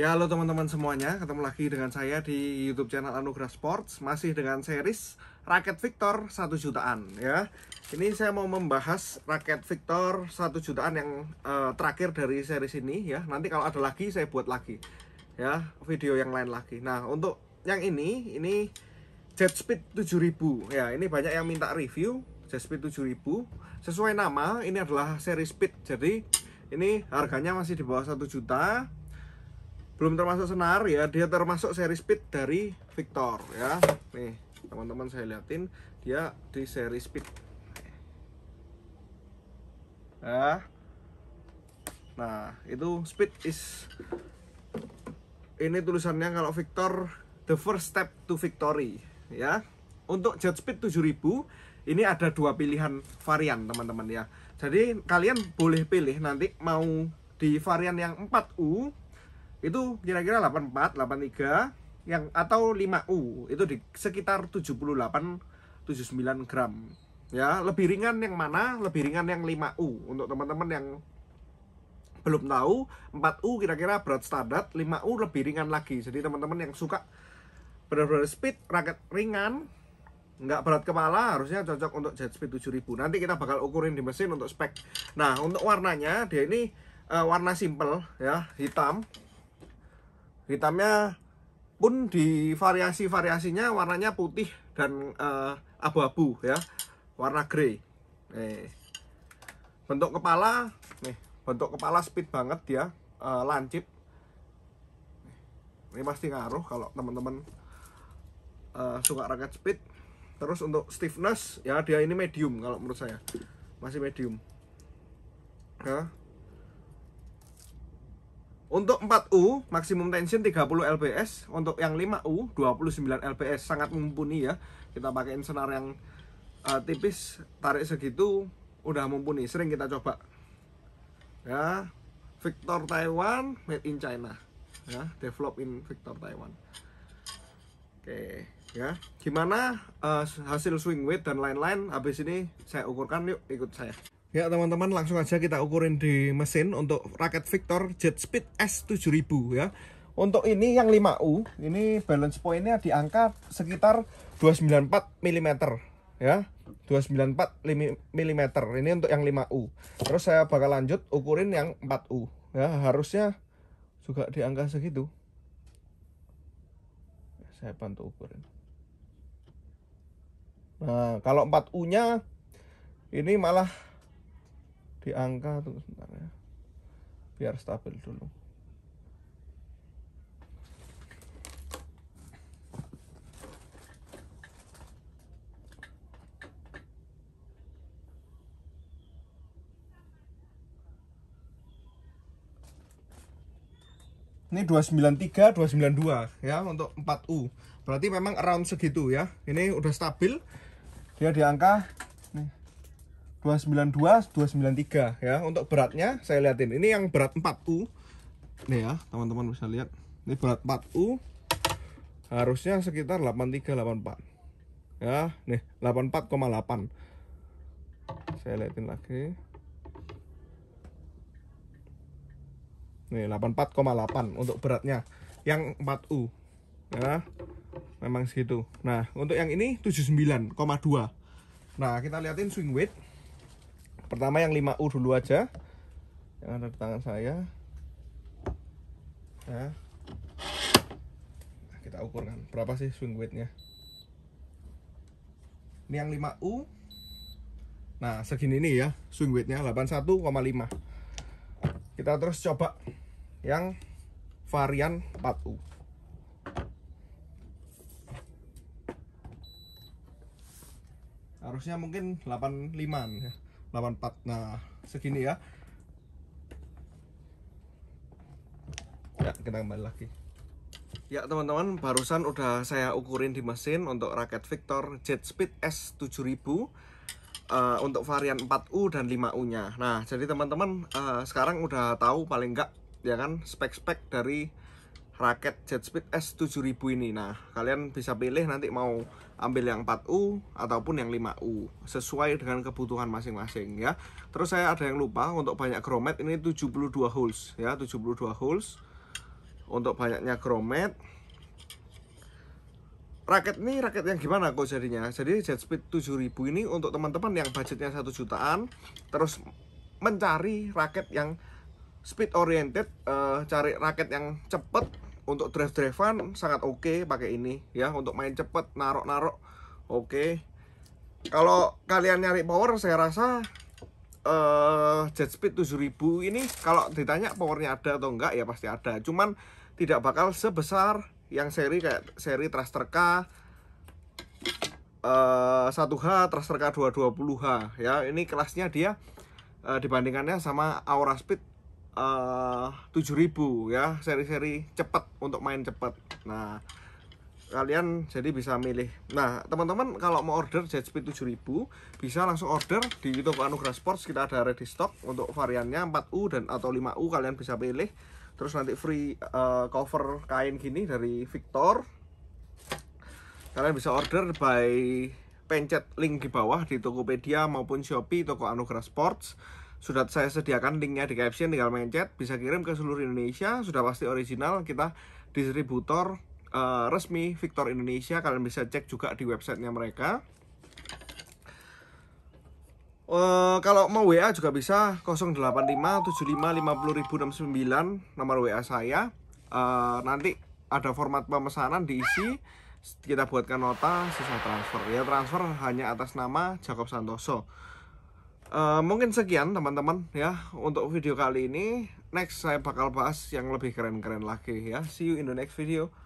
Ya halo teman-teman semuanya, ketemu lagi dengan saya di YouTube channel Anugerah Sports Masih dengan series Raket Victor 1 jutaan ya Ini saya mau membahas raket Victor 1 jutaan yang uh, terakhir dari series ini ya Nanti kalau ada lagi saya buat lagi ya video yang lain lagi Nah untuk yang ini, ini Jet Speed 7000 ya ini banyak yang minta review Jet Speed 7000 Sesuai nama ini adalah seri Speed jadi ini harganya masih di bawah 1 juta belum termasuk senar ya dia termasuk seri speed dari Victor ya nih teman-teman saya liatin dia di seri speed ya nah itu speed is ini tulisannya kalau Victor the first step to victory ya untuk jet speed 7000 ini ada dua pilihan varian teman-teman ya jadi kalian boleh pilih nanti mau di varian yang 4U itu kira-kira 84 83 yang atau 5U itu di sekitar 78 79 gram ya lebih ringan yang mana lebih ringan yang 5U untuk teman-teman yang belum tahu 4U kira-kira berat standar 5U lebih ringan lagi jadi teman-teman yang suka benar-benar speed raket ringan nggak berat kepala harusnya cocok untuk jet speed 7000 nanti kita bakal ukurin di mesin untuk spek nah untuk warnanya dia ini uh, warna simple ya hitam hitamnya pun di variasi-variasinya warnanya putih dan eh, abu-abu uh, ya warna grey bentuk kepala nih bentuk kepala speed banget dia ya. uh, eh, lancip ini pasti ngaruh kalau teman-teman uh, suka raket speed terus untuk stiffness ya dia ini medium kalau menurut saya masih medium ya untuk 4U maksimum tension 30 lps. untuk yang 5U 29 lps sangat mumpuni ya. Kita pakaiin senar yang uh, tipis, tarik segitu udah mumpuni. Sering kita coba. Ya, Victor Taiwan made in China. Ya, develop in Victor Taiwan. Oke, ya. Gimana uh, hasil swing weight dan lain-lain habis ini saya ukurkan yuk ikut saya. Ya teman-teman langsung aja kita ukurin di mesin untuk raket Victor Jet Speed S7000 ya Untuk ini yang 5U ini balance pointnya di angka sekitar 294 mm ya 294 mm ini untuk yang 5U Terus saya bakal lanjut ukurin yang 4U ya harusnya juga di segitu Saya bantu ukurin Nah kalau 4U nya ini malah di angka tuh sebentar ya biar stabil dulu ini 293, 292 ya untuk 4U. Berarti memang around segitu ya. Ini udah stabil. Dia di angka 292 293 ya untuk beratnya saya lihatin. ini yang berat 4U nih ya teman-teman bisa lihat ini berat 4U harusnya sekitar 83 84 ya nih 84,8 saya lihatin lagi nih 84,8 untuk beratnya yang 4U ya memang segitu nah untuk yang ini 79,2 nah kita lihatin swing weight Pertama yang 5U dulu aja. Yang ada di tangan saya. Ya. Nah. Kita ukur kan berapa sih swing weightnya Ini yang 5U. Nah, segini ini ya swing weightnya 81,5. Kita terus coba yang varian 4U. harusnya mungkin 85 ya. 84 nah segini ya ya kita kembali lagi ya teman-teman barusan udah saya ukurin di mesin untuk raket Victor Jet Speed S7000 uh, eh, untuk varian 4U dan 5U nya nah jadi teman-teman uh, sekarang udah tahu paling enggak ya kan spek-spek dari raket Jetspeed S7000 ini nah kalian bisa pilih nanti mau ambil yang 4U ataupun yang 5U sesuai dengan kebutuhan masing-masing ya terus saya ada yang lupa untuk banyak gromet ini 72 holes ya 72 holes untuk banyaknya gromet raket ini raket yang gimana kok jadinya jadi Jetspeed 7000 ini untuk teman-teman yang budgetnya 1 jutaan terus mencari raket yang speed oriented uh, cari raket yang cepet untuk drive drivean sangat oke okay pakai ini ya untuk main cepet narok narok oke okay. kalau kalian nyari power saya rasa uh, jet speed 7000 ini kalau ditanya powernya ada atau enggak ya pasti ada cuman tidak bakal sebesar yang seri kayak seri Thruster K uh, eh, 1H Thruster K 220H ya ini kelasnya dia uh, eh, dibandingkannya sama Aura Speed Eh, tujuh ribu ya seri-seri cepet untuk main cepet nah kalian jadi bisa milih nah teman-teman kalau mau order jet Speed 7000 bisa langsung order di toko Anugerah Sports kita ada ready stock untuk variannya 4U dan atau 5U kalian bisa pilih terus nanti free uh, cover kain gini dari Victor kalian bisa order by pencet link di bawah di Tokopedia maupun Shopee toko Anugerah Sports sudah saya sediakan linknya di caption tinggal mencet bisa kirim ke seluruh Indonesia sudah pasti original kita distributor uh, resmi Victor Indonesia kalian bisa cek juga di websitenya mereka Uh, kalau mau WA juga bisa 085-75-50-69 nomor WA saya. Uh, nanti ada format pemesanan diisi kita buatkan nota sisa transfer ya transfer hanya atas nama Jacob Santoso Eh, mungkin sekian teman-teman ya untuk video kali ini. Next saya bakal bahas yang lebih keren-keren lagi ya. See you in the next video.